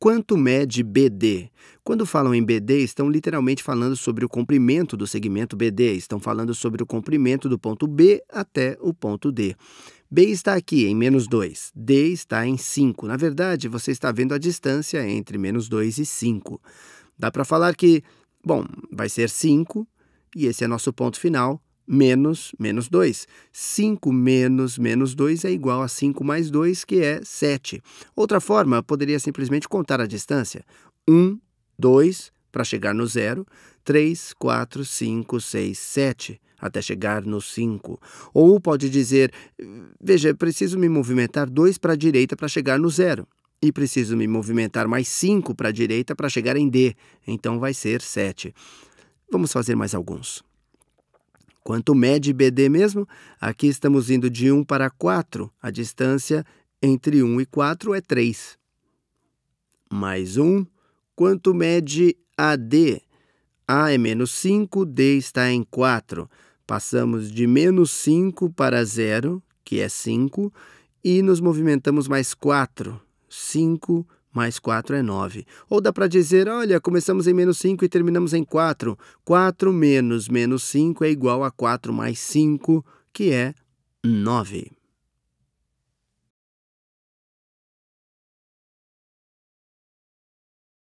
Quanto mede BD? Quando falam em BD, estão literalmente falando sobre o comprimento do segmento BD, estão falando sobre o comprimento do ponto B até o ponto D. B está aqui em menos 2, D está em 5. Na verdade, você está vendo a distância entre menos 2 e 5. Dá para falar que, bom, vai ser 5 e esse é nosso ponto final, menos menos 2. 5 menos menos 2 é igual a 5 mais 2, que é 7. Outra forma poderia simplesmente contar a distância. 1, 2, para chegar no zero, 3, 4, 5, 6, 7, até chegar no 5. Ou pode dizer, veja, preciso me movimentar 2 para a direita para chegar no zero. E preciso me movimentar mais 5 para a direita para chegar em D. Então vai ser 7. Vamos fazer mais alguns. Quanto mede BD mesmo? Aqui estamos indo de 1 para 4. A distância entre 1 e 4 é 3. Mais 1. Quanto mede AD? A é menos 5, D está em 4. Passamos de menos 5 para 0, que é 5, e nos movimentamos mais 4, 5 mais 4 é 9. Ou dá para dizer, olha, começamos em menos 5 e terminamos em 4. 4 menos menos 5 é igual a 4 mais 5, que é 9.